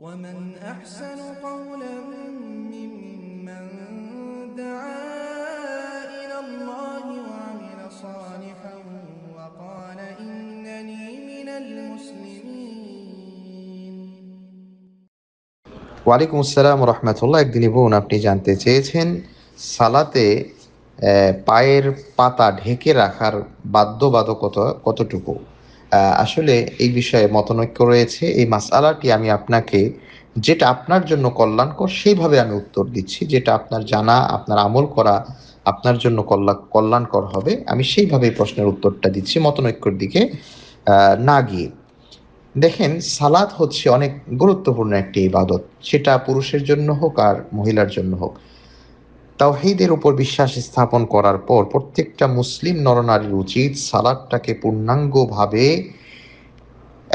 ومن أحسن قولا ممن دعا إلى الله وعمل صالحا وقال إنني من المسلمين ওয়ালাইকুম আসসালাম রহমতুল্লাহ একদিন বোন আপনি জানতে চেয়েছেন সালাতে পায়ের পাতা ঢেকে রাখার বাধ্যবাধকতা কতটুকু আসলে এই বিষয়ে মতনৈক্য রয়েছে এই মাস আলাটি আমি আপনাকে যেটা আপনার জন্য কল্যাণকর সেইভাবে আমি উত্তর দিচ্ছি যেটা আপনার জানা আপনার আমল করা আপনার জন্য কল্যাণকর হবে আমি সেইভাবে প্রশ্নের উত্তরটা দিচ্ছি মতনৈক্যর দিকে না গিয়ে দেখেন সালাদ হচ্ছে অনেক গুরুত্বপূর্ণ একটি ইবাদত সেটা পুরুষের জন্য হোক আর মহিলার জন্য হোক তাওহিদের উপর বিশ্বাস স্থাপন করার পর প্রত্যেকটা মুসলিম নরনারীর উচিত সালাদটাকে পূর্ণাঙ্গভাবে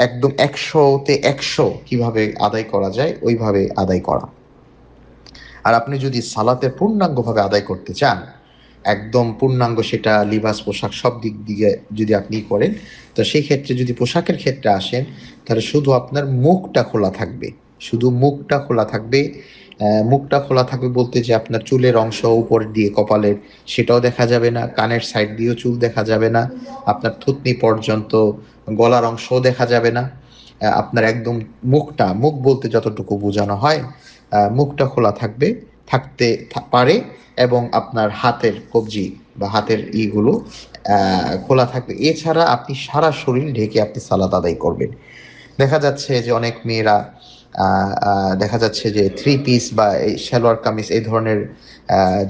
একদম একশোতে একশো কিভাবে আদায় করা যায় ওইভাবে আদায় করা আর আপনি যদি সালাতে পূর্ণাঙ্গভাবে আদায় করতে চান একদম পূর্ণাঙ্গ সেটা লিবাস পোশাক সব দিক দিয়ে যদি আপনি করেন তো সেই ক্ষেত্রে যদি পোশাকের ক্ষেত্রে আসেন তাহলে শুধু আপনার মুখটা খোলা থাকবে শুধু মুখটা খোলা থাকবে মুখটা খোলা থাকবে বলতে যে আপনার চুলের অংশ উপর দিয়ে কপালের সেটাও দেখা যাবে না কানের সাইড দিয়েও চুল দেখা যাবে না আপনার থুতনি পর্যন্ত গলার অংশও দেখা যাবে না আপনার একদম মুখটা মুখ বলতে যতটুকু বোঝানো হয় মুখটা খোলা থাকবে থাকতে পারে এবং আপনার হাতের কবজি বা হাতের ইগুলো খোলা থাকবে এছাড়া আপনি সারা শরীর ঢেকে আপনি সালাদ আদায় করবেন দেখা যাচ্ছে যে অনেক মেয়েরা দেখা যাচ্ছে যে থ্রি পিস বা এই সালোয়ার কামিজ এই ধরনের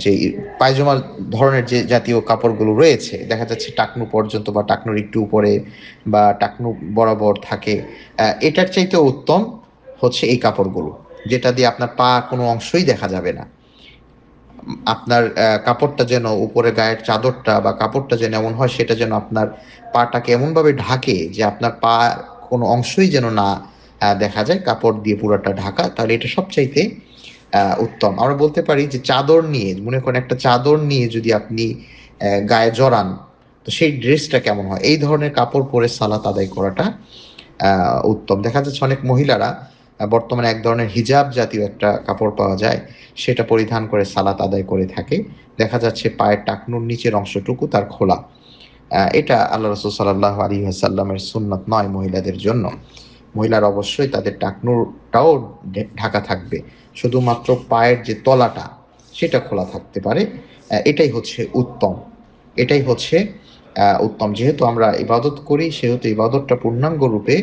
যে পায়জামার ধরনের যে জাতীয় কাপড়গুলো রয়েছে দেখা যাচ্ছে টাকনু পর্যন্ত বা টাকনুর একটু উপরে বা টাকনু বরাবর থাকে এটার চাইতে উত্তম হচ্ছে এই কাপড়গুলো যেটা দিয়ে আপনার পা কোনো অংশই দেখা যাবে না আপনার কাপড়টা যেন উপরে গায়ের চাদরটা বা কাপড়টা যেন এমন হয় সেটা যেন আপনার পাটাকে এমনভাবে ঢাকে যে আপনার পা কোনো অংশই যেন না দেখা যায় কাপড় দিয়ে পুরোটা ঢাকা তাহলে এটা সবচাইতে উত্তম আমরা বলতে পারি যে চাদর নিয়ে মনে করেন একটা চাদর নিয়ে যদি আপনি গায়ে জড়ান তো সেই ড্রেসটা কেমন হয় এই ধরনের কাপড় পরে সালাত আদায় করাটা উত্তম দেখা যাচ্ছে অনেক মহিলারা বর্তমানে এক ধরনের হিজাব জাতীয় একটা কাপড় পাওয়া যায় সেটা পরিধান করে সালাত আদায় করে থাকে দেখা যাচ্ছে পায়ের টাকনুর নিচের অংশটুকু তার খোলা এটা আল্লাহ রসুল সাল্লাহ আলী সাল্লামের সুন্নত নয় মহিলাদের জন্য মহিলার অবশ্যই তাদের টাকনুরটাও ঢাকা থাকবে শুধুমাত্র পায়ের যে তলাটা সেটা খোলা থাকতে পারে এটাই হচ্ছে উত্তম এটাই হচ্ছে উত্তম যেহেতু আমরা ইবাদত করি সেহেতু ইবাদতটা পূর্ণাঙ্গ রূপে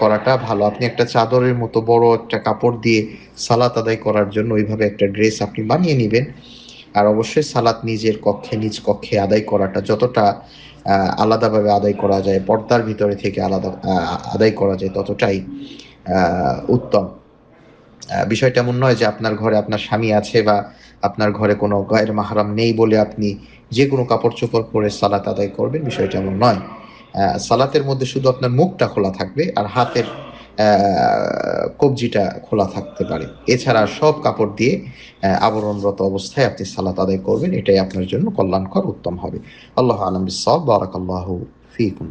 করাটা ভালো আপনি একটা চাদরের মতো বড় একটা কাপড় দিয়ে সালাত আদায় করার জন্য ওইভাবে একটা ড্রেস আপনি বানিয়ে নেবেন আর অবশ্যই সালাত নিজের কক্ষে নিজ কক্ষে আদায় করাটা যতটা আলাদাভাবে আদায় করা যায় পর্দার ভিতরে থেকে আলাদা আদায় করা যায় ততটাই উত্তম বিষয়টা এমন নয় যে আপনার ঘরে আপনার স্বামী আছে বা আপনার ঘরে কোনো গায়ের মাহারাম নেই বলে আপনি যে কোনো কাপড় চোপড় পরে সালাত আদায় করবেন বিষয়টা এমন নয় সালাতের মধ্যে শুধু আপনার মুখটা খোলা থাকবে আর হাতের কবজিটা খোলা থাকতে পারে এছাড়া সব কাপড় দিয়ে আবরণরত অবস্থায় আপনি সালাত আদায় করবেন এটাই আপনার জন্য কল্যাণকর উত্তম হবে আল্লাহ আলম বারাক বারাকাল্লাহ ফিকুম